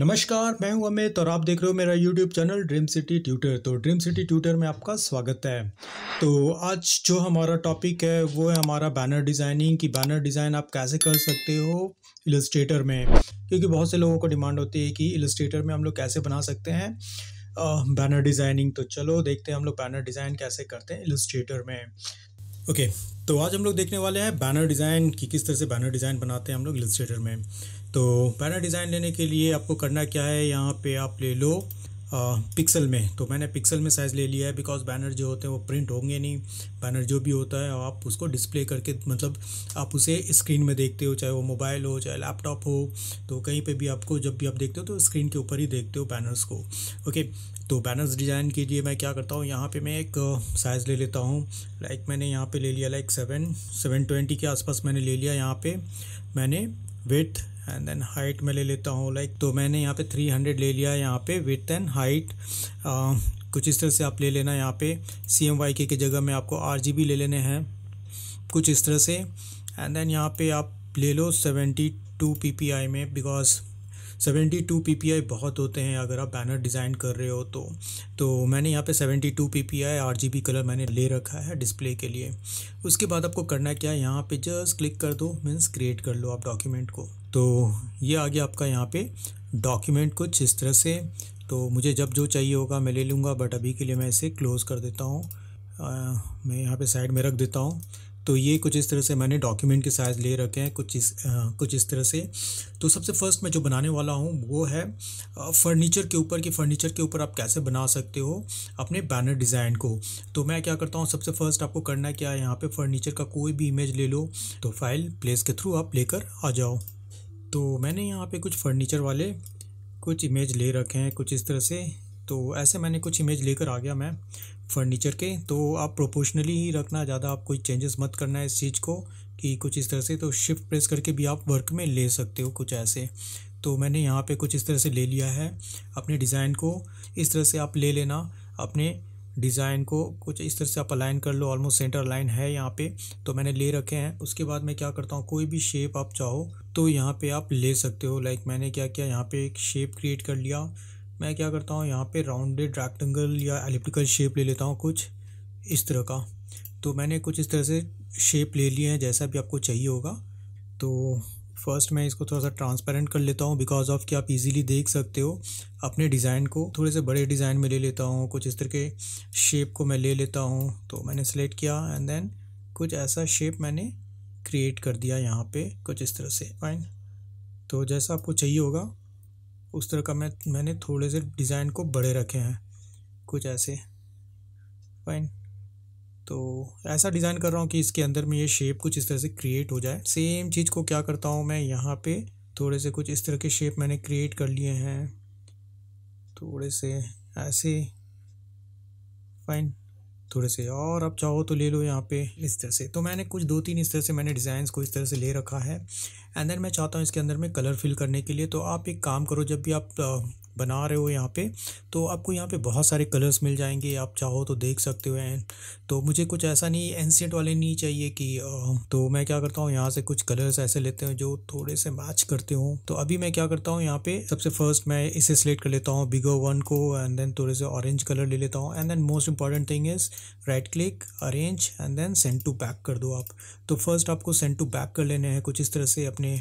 नमस्कार मैं हूं अमित और आप देख रहे हो मेरा YouTube channel dream city tutor तो ड्रीम सिटी ट्यूटर में आपका स्वागत है तो आज जो हमारा टॉपिक है वो है हमारा बैनर डिज़ाइनिंग कि बैनर डिज़ाइन आप कैसे कर सकते हो इलस्ट्रेटर में क्योंकि बहुत से लोगों को डिमांड होती है कि इलस्ट्रेटर में हम लोग कैसे बना सकते हैं बैनर डिज़ाइनिंग तो चलो देखते हैं हम लोग बैनर डिज़ाइन कैसे करते हैं इलस्ट्रेटर में ओके तो आज हम लोग देखने वाले हैं बैनर डिज़ाइन कि किस तरह से बैनर डिज़ाइन बनाते हैं हम लोग इलस्ट्रेटर में तो बैनर डिज़ाइन लेने के लिए आपको करना क्या है यहाँ पे आप ले लो आ, पिक्सल में तो मैंने पिक्सल में साइज़ ले लिया है बिकॉज बैनर जो होते हैं वो प्रिंट होंगे नहीं बैनर जो भी होता है आप उसको डिस्प्ले करके मतलब आप उसे स्क्रीन में देखते हो चाहे वो मोबाइल हो चाहे लैपटॉप हो तो कहीं पे भी आपको जब भी आप देखते हो तो स्क्रीन के ऊपर ही देखते हो बैनर्स को ओके तो बैनर्स डिज़ाइन के लिए मैं क्या करता हूँ यहाँ पर मैं एक साइज़ ले लेता हूँ लाइक मैंने यहाँ पर ले लिया लाइक सेवन सेवन ट्वेंटी के आसपास मैंने ले लिया यहाँ पर मैंने वेथ एंड देन हाइट मैं ले लेता हूँ लाइक like, तो मैंने यहाँ पे 300 ले लिया यहाँ पे विथ एंड हाइट कुछ इस तरह से आप ले लेना यहाँ पे सी एम वाई के की जगह में आपको आर जी बी ले लेने हैं कुछ इस तरह से एंड देन यहाँ पे आप ले लो seventy two P P I में because seventy two P P I बहुत होते हैं अगर आप बैनर डिज़ाइन कर रहे हो तो तो मैंने यहाँ पे seventy two P P I R G B colour मैंने ले रखा है डिस्प्ले के लिए उसके बाद आपको करना क्या है यहाँ पे जस्ट क्लिक कर दो मीन्स क्रिएट कर लो आप डॉक्यूमेंट को तो ये आ गया आपका यहाँ पे डॉक्यूमेंट कुछ इस तरह से तो मुझे जब जो चाहिए होगा मैं ले लूँगा बट अभी के लिए मैं इसे क्लोज़ कर देता हूँ मैं यहाँ पे साइड में रख देता हूँ तो ये कुछ इस तरह से मैंने डॉक्यूमेंट के साइज़ ले रखे हैं कुछ इस आ, कुछ इस तरह से तो सबसे फर्स्ट मैं जो बनाने वाला हूँ वो है फर्नीचर के ऊपर कि फर्नीचर के ऊपर आप कैसे बना सकते हो अपने बैनर डिज़ाइन को तो मैं क्या करता हूँ सबसे फर्स्ट आपको करना है क्या है यहाँ पे फर्नीचर का कोई भी इमेज ले लो तो फाइल प्लेस के थ्रू आप लेकर आ जाओ तो मैंने यहाँ पे कुछ फर्नीचर वाले कुछ इमेज ले रखे हैं कुछ इस तरह से तो ऐसे मैंने कुछ इमेज लेकर आ गया मैं फर्नीचर के तो आप प्रोपोर्शनली ही रखना ज़्यादा आप कोई चेंजेस मत करना है इस चीज़ को कि कुछ इस तरह से तो शिफ्ट प्रेस करके भी आप वर्क में ले सकते हो कुछ ऐसे तो मैंने यहाँ पे कुछ इस तरह से ले लिया है अपने डिज़ाइन को इस तरह से आप ले लेना अपने डिज़ाइन को कुछ इस तरह से आप अलाइन कर लो ऑलमोस्ट सेंटर लाइन है यहाँ पे तो मैंने ले रखे हैं उसके बाद मैं क्या करता हूँ कोई भी शेप आप चाहो तो यहाँ पे आप ले सकते हो लाइक मैंने क्या किया यहाँ पे एक शेप क्रिएट कर लिया मैं क्या करता हूँ यहाँ पे राउंडेड रैक्टेंगल या एलिप्टिकल शेप ले लेता हूँ कुछ इस तरह का तो मैंने कुछ इस तरह से शेप ले लिए हैं जैसा भी आपको चाहिए होगा तो फर्स्ट मैं इसको थोड़ा सा ट्रांसपेरेंट कर लेता हूँ बिकॉज ऑफ कि आप इजीली देख सकते हो अपने डिज़ाइन को थोड़े से बड़े डिज़ाइन में ले लेता हूँ कुछ इस तरह के शेप को मैं ले लेता हूँ तो मैंने सेलेक्ट किया एंड देन कुछ ऐसा शेप मैंने क्रिएट कर दिया यहाँ पे कुछ इस तरह से फाइन तो जैसा आपको चाहिए होगा उस तरह का मैं मैंने थोड़े से डिज़ाइन को बड़े रखे हैं कुछ ऐसे फाइन तो ऐसा डिज़ाइन कर रहा हूँ कि इसके अंदर में ये शेप कुछ इस तरह से क्रिएट हो जाए सेम चीज़ को क्या करता हूँ मैं यहाँ पे थोड़े से कुछ इस तरह के शेप मैंने क्रिएट कर लिए हैं थोड़े से ऐसे फाइन थोड़े से और आप चाहो तो ले लो यहाँ पे इस तरह से तो मैंने कुछ दो तीन इस तरह से मैंने डिज़ाइंस को इस तरह से ले रखा है एंड देन मैं चाहता हूँ इसके अंदर में कलर फिल करने के लिए तो आप एक काम करो जब भी आप बना रहे हो यहाँ पे तो आपको यहाँ पे बहुत सारे कलर्स मिल जाएंगे आप चाहो तो देख सकते हो एंड तो मुझे कुछ ऐसा नहीं एनसीट वाले नहीं चाहिए कि तो मैं क्या करता हूँ यहाँ से कुछ कलर्स ऐसे लेते हैं जो थोड़े से मैच करते हों तो अभी मैं क्या करता हूँ यहाँ पे सबसे फर्स्ट मैं इसे सिलेक्ट कर लेता हूँ बिगो वन को एंड देन थोड़े से ऑरेंज कलर ले लेता हूँ and then most important thing is right click arrange and then send to back कर दो आप तो फर्स्ट आपको सेंड टू बैक कर लेने हैं कुछ इस तरह से अपने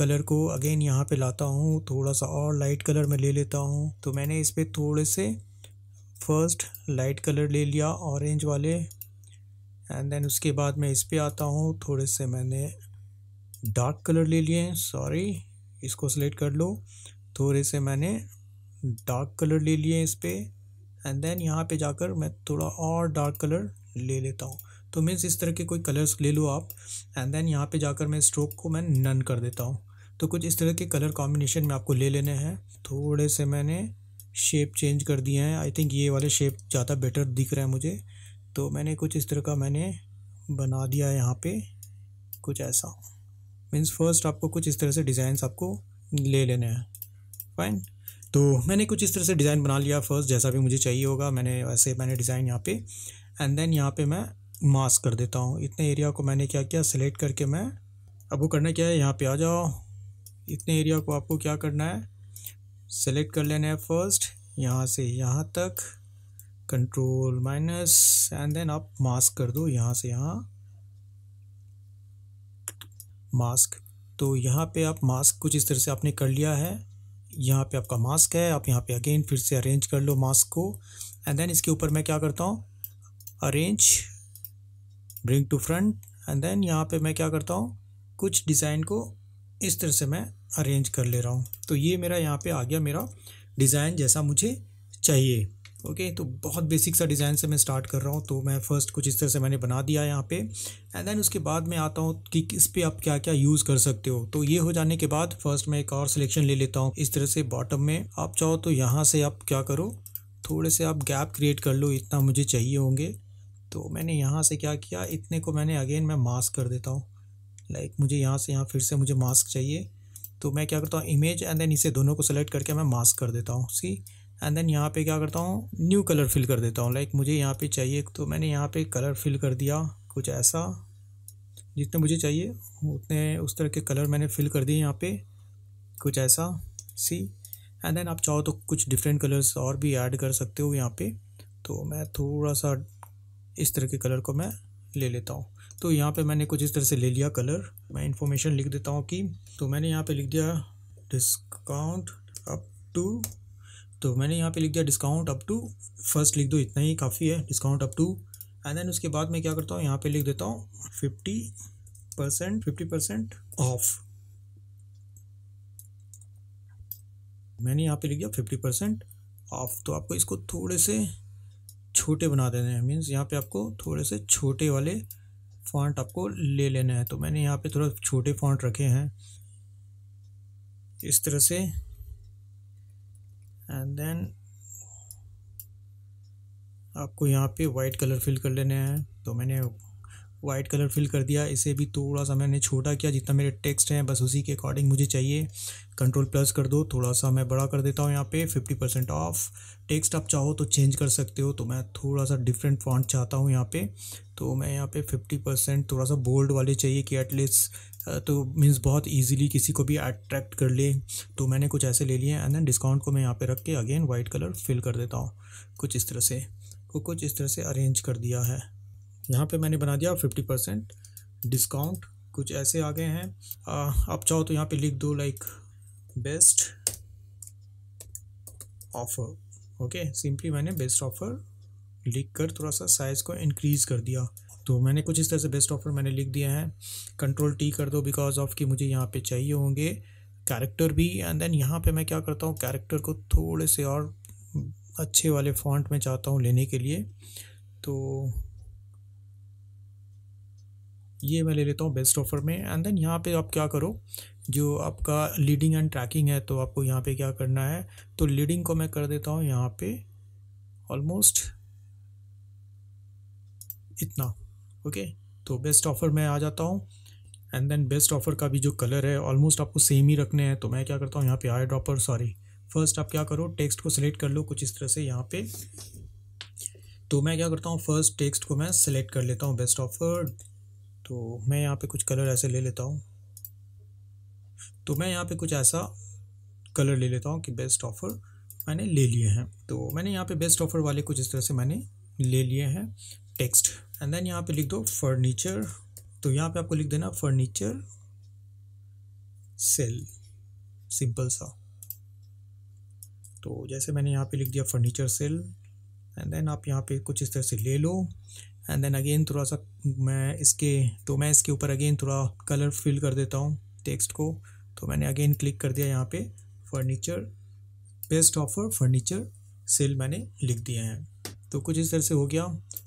कलर को अगेन यहाँ पे लाता हूँ थोड़ा सा और लाइट कलर में ले लेता हूँ तो मैंने इस पर थोड़े से फर्स्ट लाइट कलर ले लिया ऑरेंज वाले एंड देन उसके बाद मैं इस पर आता हूँ थोड़े से मैंने डार्क कलर ले लिए सॉरी इसको सेलेक्ट कर लो थोड़े से मैंने डार्क कलर ले लिए इस पर एंड देन यहाँ पे जाकर मैं थोड़ा और डार्क कलर ले लेता हूँ तो मीन्स इस तरह के कोई कलर्स ले लो आप एंड देन यहाँ पे जाकर मैं स्ट्रोक को मैं नन कर देता हूँ तो कुछ इस तरह के कलर कॉम्बिनेशन में आपको ले लेने हैं थोड़े से मैंने शेप चेंज कर दिए हैं आई थिंक ये वाले शेप ज़्यादा बेटर दिख रहा है मुझे तो मैंने कुछ इस तरह का मैंने बना दिया है यहाँ पे कुछ ऐसा मीन्स फर्स्ट आपको कुछ इस तरह से डिज़ाइन आपको ले लेने हैं फाइन तो मैंने कुछ इस तरह से डिज़ाइन बना लिया फर्स्ट जैसा भी मुझे चाहिए होगा मैंने वैसे मैंने डिज़ाइन यहाँ पे एंड देन यहाँ पे मैं मास्क कर देता हूँ इतने एरिया को मैंने क्या किया सेलेक्ट करके मैं अब वो करना क्या है यहाँ पे आ जाओ इतने एरिया को आपको क्या करना है सेलेक्ट कर लेना है फर्स्ट यहाँ से यहाँ तक कंट्रोल माइनस एंड देन आप मास्क कर दो यहाँ से यहाँ मास्क तो यहाँ पे आप मास्क कुछ इस तरह से आपने कर लिया है यहाँ पे आपका मास्क है आप यहाँ पे अगेन फिर से अरेंज कर लो मास्क को एंड देन इसके ऊपर मैं क्या करता हूँ arrange bring to front and then यहाँ पे मैं क्या करता हूँ कुछ डिज़ाइन को इस तरह से मैं अरेंज कर ले रहा हूँ तो ये मेरा यहाँ पे आ गया मेरा डिज़ाइन जैसा मुझे चाहिए ओके तो बहुत बेसिक सा डिज़ाइन से मैं स्टार्ट कर रहा हूँ तो मैं फर्स्ट कुछ इस तरह से मैंने बना दिया यहाँ पे एंड देन उसके बाद मैं आता हूँ कि किस पर आप क्या क्या यूज़ कर सकते हो तो ये हो जाने के बाद फर्स्ट मैं एक और सिलेक्शन ले लेता हूँ इस तरह से बॉटम में आप चाहो तो यहाँ से आप क्या करो थोड़े से आप गैप क्रिएट कर लो इतना मुझे चाहिए होंगे तो मैंने यहाँ से क्या किया इतने को मैंने अगेन मैं मास्क कर देता हूँ लाइक मुझे यहाँ से यहाँ फिर से मुझे मास्क चाहिए तो मैं क्या करता हूँ इमेज एंड देन इसे दोनों को सेलेक्ट करके मैं मास्क कर देता हूँ सी एंड देन यहाँ पे क्या करता हूँ न्यू कलर फिल कर देता हूँ लाइक मुझे यहाँ पे चाहिए तो मैंने यहाँ पे कलर फिल कर दिया कुछ ऐसा जितने मुझे चाहिए उतने उस तरह के कलर मैंने फिल कर दिए यहाँ पे कुछ ऐसा सी एंड देन आप चाहो तो कुछ डिफरेंट कलर्स और भी ऐड कर सकते हो यहाँ पे तो मैं थोड़ा सा इस तरह के कलर को मैं ले लेता हूँ तो यहाँ पे मैंने कुछ इस तरह से ले लिया कलर मैं इन्फॉर्मेशन लिख देता हूँ कि तो मैंने यहाँ पे लिख दिया डिस्काउंट अप टू तो मैंने यहाँ पे लिख दिया डिस्काउंट अप टू फर्स्ट लिख दो इतना ही काफ़ी है discount up to and then उसके बाद मैं क्या करता हूँ यहाँ पे लिख देता हूँ fifty percent fifty percent off मैंने यहाँ पे लिख दिया फिफ्टी परसेंट ऑफ तो आपको इसको थोड़े से छोटे बना देने हैं मीन्स यहाँ पे आपको थोड़े से छोटे वाले फॉन्ट आपको ले लेना है तो मैंने यहाँ पे थोड़ा छोटे फॉन्ट रखे हैं इस तरह से एंड देन आपको यहाँ पे वाइट कलर फिल कर लेने हैं तो मैंने वाइट कलर फिल कर दिया इसे भी थोड़ा सा मैंने छोटा किया जितना मेरे टेक्स्ट हैं बस उसी के अकॉर्डिंग मुझे चाहिए कंट्रोल प्लस कर दो थोड़ा सा मैं बड़ा कर देता हूँ यहाँ पे फिफ्टी परसेंट ऑफ टेक्स्ट आप चाहो तो चेंज कर सकते हो तो मैं थोड़ा सा डिफरेंट फॉन्ट चाहता हूँ यहाँ पे तो मैं यहाँ पे फिफ्टी परसेंट थोड़ा सा बोल्ड वाले चाहिए कि एटलीस्ट तो मीन्स बहुत ईजिली किसी को भी अट्रैक्ट कर ले तो मैंने कुछ ऐसे ले लिए एंड देन डिस्काउंट को मैं यहाँ पर रख के अगेन वाइट कलर फिल कर देता हूँ कुछ इस तरह से को कुछ इस तरह से अरेंज कर दिया है यहाँ पे मैंने बना दिया फिफ्टी परसेंट डिस्काउंट कुछ ऐसे आ गए हैं आप चाहो तो यहाँ पे लिख दो like best offer okay simply मैंने बेस्ट ऑफ़र लिख कर थोड़ा सा साइज़ को इंक्रीज़ कर दिया तो मैंने कुछ इस तरह से बेस्ट ऑफ़र मैंने लिख दिया है कंट्रोल टी कर दो बिकॉज ऑफ कि मुझे यहाँ पे चाहिए होंगे कैरेक्टर भी एंड देन यहाँ पे मैं क्या करता हूँ कैरेक्टर को थोड़े से और अच्छे वाले फॉन्ट में चाहता हूँ लेने के लिए तो ये मैं ले लेता हूँ बेस्ट ऑफर में एंड देन यहाँ पे आप क्या करो जो आपका लीडिंग एंड ट्रैकिंग है तो आपको यहाँ पे क्या करना है तो लीडिंग को मैं कर देता हूँ यहाँ पे ऑलमोस्ट इतना ओके तो बेस्ट ऑफ़र में आ जाता हूँ एंड देन बेस्ट ऑफ़र का भी जो कलर है ऑलमोस्ट आपको सेम ही रखने हैं तो मैं क्या करता हूँ यहाँ पे आई ड्रॉपर सॉरी फर्स्ट आप क्या करो टेक्स्ट को सिलेक्ट कर लो कुछ इस तरह से यहाँ पे तो मैं क्या करता हूँ फर्स्ट टेक्स्ट को मैं सिलेक्ट कर लेता हूँ बेस्ट ऑफ़र तो मैं यहाँ पे कुछ कलर ऐसे ले लेता हूँ तो मैं यहाँ पे कुछ ऐसा कलर ले लेता हूँ कि बेस्ट ऑफ़र मैंने ले लिए हैं तो मैंने यहाँ पे बेस्ट ऑफ़र वाले कुछ इस तरह से मैंने ले लिए हैं टेक्स्ट एंड देन यहाँ पे लिख दो फर्नीचर तो यहाँ पे आपको लिख देना फर्नीचर सेल सिंपल सा तो जैसे मैंने यहाँ पे लिख दिया फर्नीचर सेल एंड देन आप यहाँ पे कुछ इस तरह से ले लो एंड देन अगेन थोड़ा सा मैं इसके तो मैं इसके ऊपर अगेन थोड़ा कलर फिल कर देता हूँ टेक्स्ट को तो मैंने अगेन क्लिक कर दिया यहाँ पे furniture best offer furniture sale मैंने लिख दिया है तो कुछ इस तरह से हो गया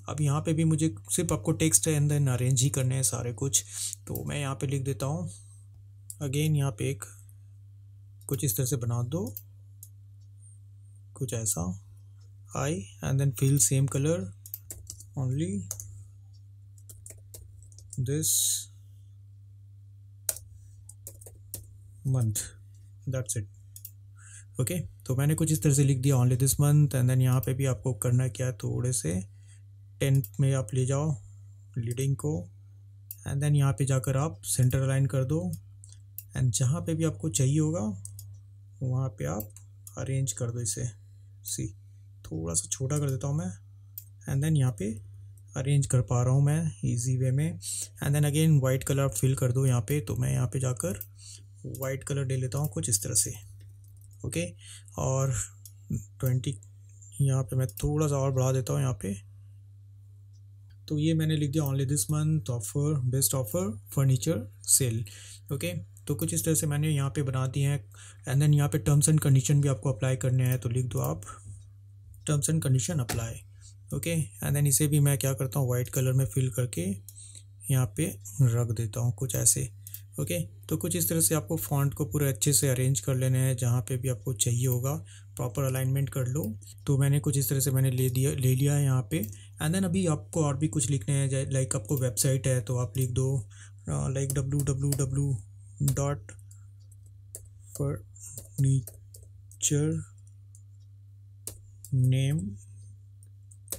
अब यहाँ पे भी मुझे सिर्फ आपको टेक्स्ट एंड देन अरेंज ही करने हैं सारे कुछ तो मैं यहाँ पे लिख देता हूँ अगेन यहाँ पे एक कुछ इस तरह से बना दो कुछ ऐसा I and then fill same colour only this month that's it okay okay, तो मैंने कुछ इस तरह से लिख दिया only this month and then यहाँ पे भी आपको करना क्या है थोड़े से टेंथ में आप ले जाओ लीडिंग को एंड देन यहाँ पे जाकर आप सेंटर अलाइन कर दो एंड जहाँ पे भी आपको चाहिए होगा वहाँ पे आप अरेंज कर दो इसे सी थोड़ा सा छोटा कर देता हूँ मैं एंड देन यहाँ पे अरेंज कर पा रहा हूँ मैं इजी वे में and then again white colour आप फिल कर दो यहाँ पे तो मैं यहाँ पे जाकर वाइट कलर ले लेता हूँ कुछ इस तरह से ओके और ट्वेंटी यहाँ पे मैं थोड़ा सा और बढ़ा देता हूँ यहाँ पे तो ये मैंने लिख दिया only this month offer best offer furniture sale okay तो कुछ इस तरह से मैंने यहाँ पे बना दिए हैं एंड देन यहाँ पे टर्म्स एंड कंडीशन भी आपको अप्लाई करने हैं तो लिख दो आप terms and condition apply okay and then इसे भी मैं क्या करता हूँ वाइट कलर में फिल करके यहाँ पे रख देता हूँ कुछ ऐसे ओके तो कुछ इस तरह से आपको फॉन्ट को पूरे अच्छे से अरेंज कर लेने हैं जहाँ पे भी आपको चाहिए होगा प्रॉपर अलाइनमेंट कर लो तो मैंने कुछ इस तरह से मैंने ले दिया ले लिया है यहाँ पे एंड देन अभी आपको और भी कुछ लिखने हैं लाइक आपको वेबसाइट है तो आप लिख दो like W W W dot furniture name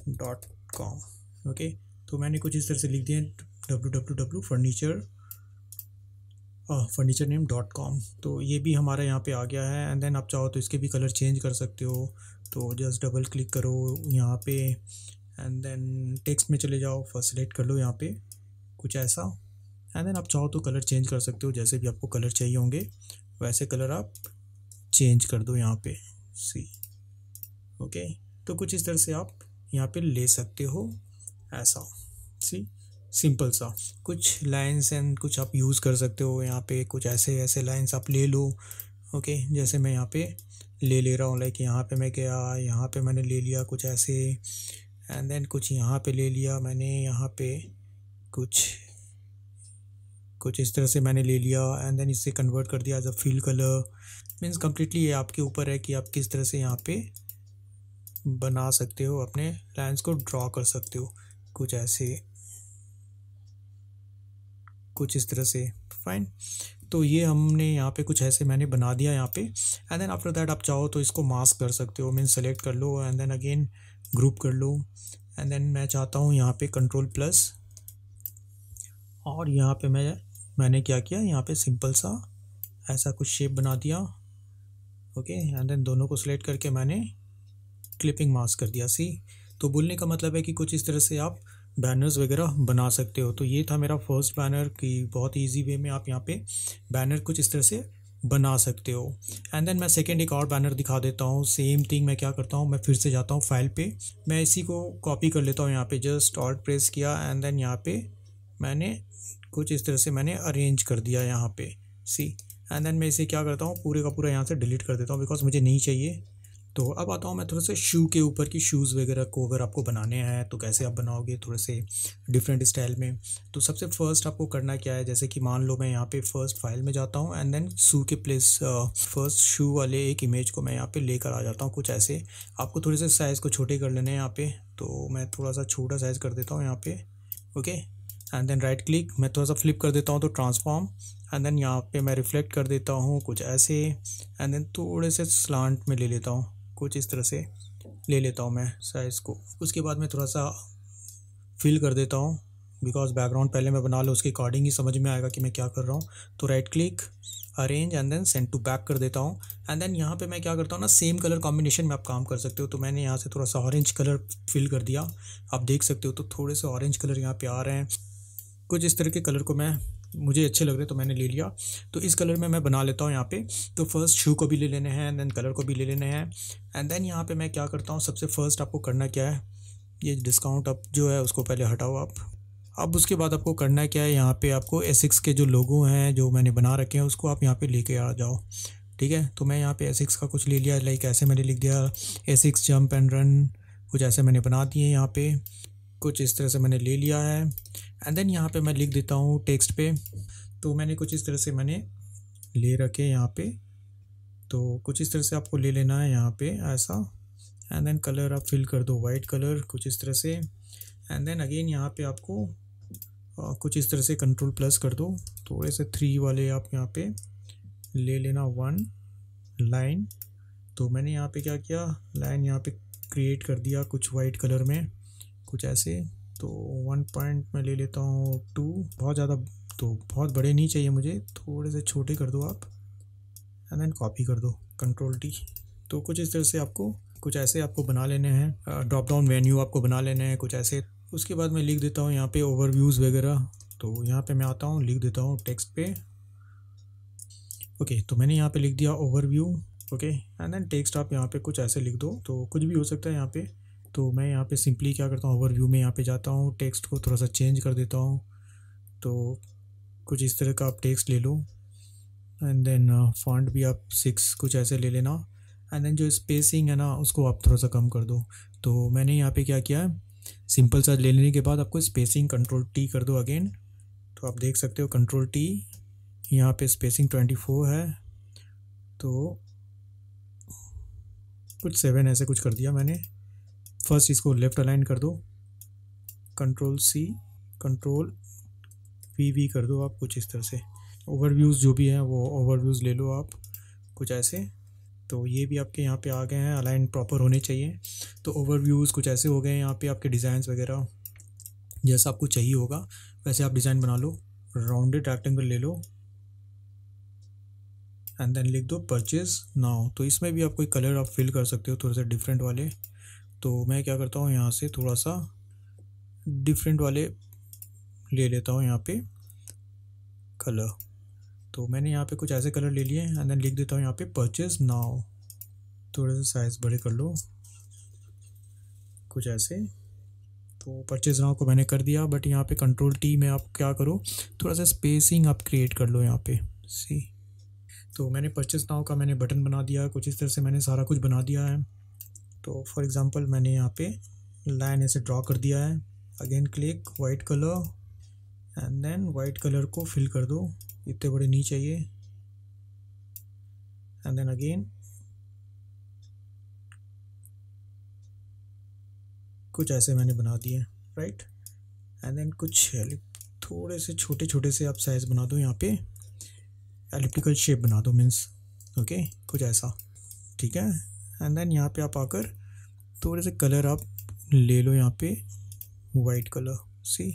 dot com okay तो मैंने कुछ इस तरह से लिख दिया W W W furniture furniture name dot com तो ये भी हमारा यहाँ पे आ गया है एंड देन आप चाहो तो इसके भी कलर चेंज कर सकते हो तो जस्ट डबल क्लिक करो यहाँ पे एंड देन टेक्स्ट में चले जाओ फर्स्ट सेलेक्ट कर लो यहाँ पे कुछ ऐसा एंड देन आप चाहो तो कलर चेंज कर सकते हो जैसे भी आपको कलर चाहिए होंगे वैसे कलर आप चेंज कर दो यहाँ पे सी ओके तो कुछ इस तरह से आप यहाँ पे ले सकते हो ऐसा सी सिंपल सा कुछ लाइंस एंड कुछ आप यूज़ कर सकते हो यहाँ पे कुछ ऐसे ऐसे लाइंस आप ले लो ओके जैसे मैं यहाँ पे ले ले रहा हूँ लाइक यहाँ पे मैं गया यहाँ पे मैंने ले लिया कुछ ऐसे एंड देन कुछ यहाँ पे ले लिया मैंने यहाँ पे कुछ कुछ इस तरह से मैंने ले लिया एंड देन इसे कन्वर्ट कर दिया as a fill colour means completely ये आपके ऊपर है कि आप किस तरह से यहाँ पे बना सकते हो अपने लाइंस को ड्रॉ कर सकते हो कुछ ऐसे कुछ इस तरह से फाइन तो ये हमने यहाँ पे कुछ ऐसे मैंने बना दिया यहाँ पे एंड देन आफ्टर दैट आप चाहो तो इसको मास्क कर सकते हो मीन सेलेक्ट कर लो एंड देन अगेन ग्रुप कर लो एंड देन मैं चाहता हूँ यहाँ पे कंट्रोल प्लस और यहाँ पे मैं मैंने क्या किया यहाँ पे सिंपल सा ऐसा कुछ शेप बना दिया ओके एंड देन दोनों को सिलेक्ट करके मैंने क्लिपिंग मास्क कर दिया सी तो बोलने का मतलब है कि कुछ इस तरह से आप बैनर्स वगैरह बना सकते हो तो ये था मेरा फर्स्ट बैनर कि बहुत ईजी वे में आप यहाँ पे बैनर कुछ इस तरह से बना सकते हो एंड देन मैं सेकेंड एक और बैनर दिखा देता हूँ सेम थिंग मैं क्या करता हूँ मैं फिर से जाता हूँ फाइल पे मैं इसी को कॉपी कर लेता हूँ यहाँ पे जस्ट ऑल्ट प्रेस किया एंड देन यहाँ पे मैंने कुछ इस तरह से मैंने अरेंज कर दिया यहाँ पे सी एंड देन मैं इसे क्या करता हूँ पूरे का पूरा यहाँ से डिलीट कर देता हूँ बिकॉज मुझे नहीं चाहिए तो अब आता हूँ मैं थोड़े से शू के ऊपर कि शूज़ वगैरह को अगर आपको बनाने हैं तो कैसे आप बनाओगे थोड़े से डिफरेंट स्टाइल में तो सबसे फर्स्ट आपको करना क्या है जैसे कि मान लो मैं यहाँ पे फर्स्ट फाइल में जाता हूँ एंड देन शू के प्लेस फर्स्ट शू वाले एक इमेज को मैं यहाँ पे लेकर आ जाता हूँ कुछ ऐसे आपको थोड़े से साइज़ को छोटे कर लेने हैं यहाँ पे तो मैं थोड़ा सा छोटा साइज़ कर देता हूँ यहाँ पे okay and then right click मैं थोड़ा सा फ्लिप कर देता हूँ तो ट्रांसफॉर्म एंड देन यहाँ पे मैं रिफ्लेक्ट कर देता हूँ कुछ ऐसे एंड देन थोड़े से स्लांट में ले लेता हूँ कुछ इस तरह से ले लेता हूँ मैं साइज़ को उसके बाद मैं थोड़ा सा फिल कर देता हूँ बिकॉज बैकग्राउंड पहले मैं बना लूँ उसके अकॉर्डिंग ही समझ में आएगा कि मैं क्या कर रहा हूँ तो right click arrange and then send to back कर देता हूँ एंड देन यहाँ पे मैं क्या करता हूँ ना सेम कलर कॉम्बिनेशन में आप काम कर सकते हो तो मैंने यहाँ से थोड़ा सा ऑरेंज कलर फिल कर दिया आप देख सकते हो तो थोड़े से ऑरेंज कलर यहाँ पे आ रहे हैं कुछ इस तरह के कलर को मैं मुझे अच्छे लग रहे तो मैंने ले लिया तो इस कलर में मैं बना लेता हूँ यहाँ पे तो फर्स्ट शू को भी ले लेने हैं एंड देन कलर को भी ले लेने हैं एंड देन यहाँ पे मैं क्या करता हूँ सबसे फर्स्ट आपको करना क्या है ये डिस्काउंट अब जो है उसको पहले हटाओ आप अब उसके बाद आपको करना क्या है यहाँ पर आपको एसिक्स के जो लोगो हैं जो मैंने बना रखे हैं उसको आप यहाँ पर लेके आ जाओ ठीक है तो मैं यहाँ पर एसिक्स का कुछ ले लिया लाइक ऐसे मैंने लिख दिया एसिक्स जंप एंड रन कुछ ऐसे मैंने बना दिए यहाँ पर कुछ इस तरह से मैंने ले लिया है एंड देन यहाँ पे मैं लिख देता हूँ टेक्स्ट पे तो मैंने कुछ इस तरह से मैंने ले रखे यहाँ पे तो कुछ इस तरह से आपको ले लेना है यहाँ पे ऐसा एंड देन कलर आप फिल कर दो वाइट कलर कुछ इस तरह से एंड देन अगेन यहाँ पे आपको आ, कुछ इस तरह से कंट्रोल प्लस कर दो थोड़े से थ्री वाले आप यहाँ पे ले लेना वन लाइन तो मैंने यहाँ पे क्या किया लाइन यहाँ पे क्रिएट कर दिया कुछ वाइट कलर में कुछ ऐसे तो वन पॉइंट मैं ले लेता हूँ टू बहुत ज़्यादा तो बहुत बड़े नहीं चाहिए मुझे थोड़े से छोटे कर दो आप एंड देन कॉपी कर दो कंट्रोल टी तो कुछ इस तरह से आपको कुछ ऐसे आपको बना लेने हैं ड्रॉप डाउन वेन्यू आपको बना लेने हैं कुछ ऐसे उसके बाद मैं लिख देता हूँ यहाँ पे ओवरव्यूज़ वगैरह तो यहाँ पे मैं आता हूँ लिख देता हूँ टेक्स्ट पे ओके तो मैंने यहाँ पे लिख दिया overview okay and then text आप यहाँ पे कुछ ऐसे लिख दो तो कुछ भी हो सकता है यहाँ पे तो मैं यहाँ पे सिंपली क्या करता हूँ ओवरव्यू में यहाँ पे जाता हूँ टेक्स्ट को थोड़ा सा चेंज कर देता हूँ तो कुछ इस तरह का आप टेक्स्ट ले लो एंड देन फॉन्ट भी आप सिक्स कुछ ऐसे ले लेना एंड देन जो स्पेसिंग है ना उसको आप थोड़ा सा कम कर दो तो मैंने यहाँ पे क्या किया है सिंपल सा ले लेने के बाद आपको स्पेसिंग कंट्रोल टी कर दो अगेन तो आप देख सकते हो कंट्रोल टी यहाँ पे स्पेसिंग ट्वेंटी फोर है तो कुछ सेवन ऐसे कुछ कर दिया मैंने फर्स्ट इसको लेफ़्ट अलाइन कर दो control C control V V कर दो आप कुछ इस तरह से ओवरव्यूज़ जो भी हैं वो ओवरव्यूज़ ले लो आप कुछ ऐसे तो ये भी आपके यहाँ पे आ गए हैं अलाइन प्रॉपर होने चाहिए तो ओवरव्यूज़ कुछ ऐसे हो गए हैं यहाँ पे आपके डिज़ाइंस वगैरह जैसा आपको चाहिए होगा वैसे आप डिज़ाइन बना लो राउंडेड रेक्टेंगल ले लो एंड देन लिख दो परचेज़ नाउ तो इसमें भी आप कोई कलर आप फिल कर सकते हो थोड़े से डिफरेंट वाले तो मैं क्या करता हूँ यहाँ से थोड़ा सा डिफरेंट वाले ले लेता हूँ यहाँ पे कलर तो मैंने यहाँ पे कुछ ऐसे कलर ले लिए एंड देन लिख देता हूँ यहाँ पे परचेज नाव थोड़े से साइज़ बड़े कर लो कुछ ऐसे तो परचेज नाव को मैंने कर दिया बट यहाँ पे कंट्रोल टी में आप क्या करो थोड़ा सा स्पेसिंग आप क्रिएट कर लो यहाँ पे सी तो मैंने परचेज नाव का मैंने बटन बना दिया कुछ इस तरह से मैंने सारा कुछ बना दिया है तो फॉर एग्ज़ाम्पल मैंने यहाँ पे लाइन ऐसे ड्रॉ कर दिया है again click white colour and then white colour को फिल कर दो इतने बड़े नहीं चाहिए एंड देन अगेन कुछ ऐसे मैंने बना दिए राइट एंड देन कुछ थोड़े से छोटे छोटे से आप साइज़ बना दो यहाँ पे एलिप्टिकल शेप बना दो मीन्स ओके कुछ ऐसा ठीक है एंड देन यहाँ पे आप आकर थोड़े से कलर आप ले लो यहाँ पे वाइट कलर सी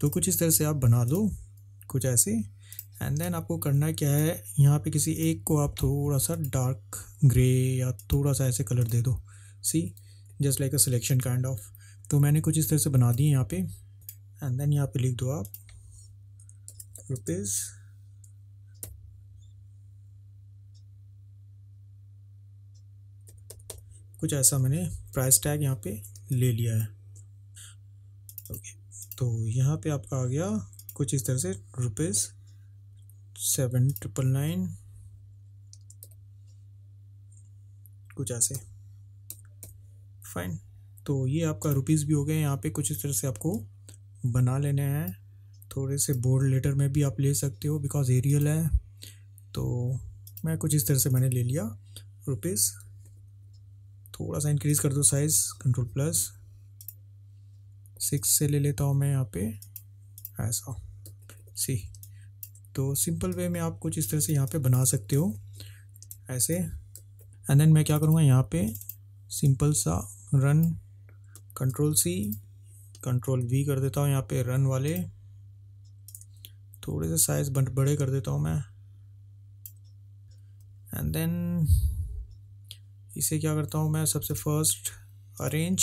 तो कुछ इस तरह से आप बना दो कुछ ऐसे एंड देन आपको करना क्या है यहाँ पे किसी एक को आप थोड़ा सा डार्क ग्रे या थोड़ा सा ऐसे कलर दे दो see just like a selection kind of तो मैंने कुछ इस तरह से बना दी यहाँ पे एंड देन यहाँ पे लिख दो आप रुपीज़ कुछ ऐसा मैंने प्राइस टैग यहाँ पे ले लिया है ओके तो यहाँ पे आपका आ गया कुछ इस तरह से रुपीज़ सेवन ट्रिपल नाइन कुछ ऐसे फाइन तो ये आपका रुपीज़ भी हो गए यहाँ पे कुछ इस तरह से आपको बना लेने हैं थोड़े से बोर्ड लेटर में भी आप ले सकते हो बिकॉज एरियल है तो मैं कुछ इस तरह से मैंने ले लिया रुपीज़ थोड़ा सा इंक्रीज़ कर दो साइज़ कंट्रोल प्लस सिक्स से ले लेता हूँ मैं यहाँ पे ऐसा सी तो सिंपल वे में आप कुछ इस तरह से यहाँ पे बना सकते हो ऐसे एंड देन मैं क्या करूँगा यहाँ पे सिंपल सा run control C control V कर देता हूँ यहाँ पे रन वाले थोड़े से साइज़ बड़े कर देता हूँ मैं एंड देन इसे क्या करता हूँ मैं सबसे first arrange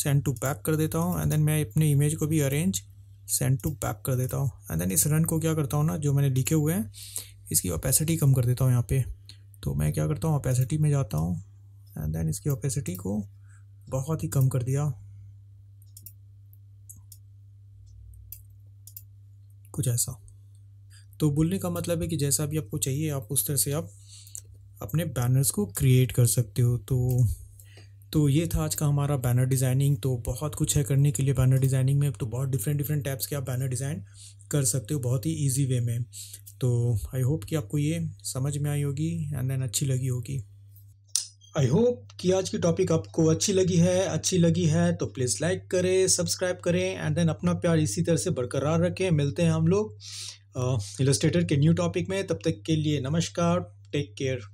send to back कर देता हूँ एंड देन मैं अपने इमेज को भी अरेंज सेंड टू बैक कर देता हूँ एंड देन इस रन को क्या करता हूँ ना जो मैंने लिखे हुए हैं इसकी ओपेसिटी कम कर देता हूँ यहाँ पे तो मैं क्या करता हूँ ओपेसिटी में जाता हूँ एंड देन इसकी ओपेसिटी को बहुत ही कम कर दिया कुछ ऐसा तो बोलने का मतलब है कि जैसा भी आपको चाहिए आप उस तरह से आप अपने बैनर्स को क्रिएट कर सकते हो तो तो ये था आज का हमारा बैनर डिज़ाइनिंग तो बहुत कुछ है करने के लिए बैनर डिज़ाइनिंग में तो बहुत डिफरेंट डिफरेंट टाइप्स के आप बैनर डिज़ाइन कर सकते हो बहुत ही ईजी वे में तो आई होप कि आपको ये समझ में आई होगी एंड देन अच्छी लगी होगी आई होप कि आज की टॉपिक आपको अच्छी लगी है अच्छी लगी है तो प्लीज़ लाइक करें सब्सक्राइब करें एंड देन अपना प्यार इसी तरह से बरकरार रखें मिलते हैं हम लोग इलस्ट्रेटर के न्यू टॉपिक में तब तक के लिए नमस्कार टेक केयर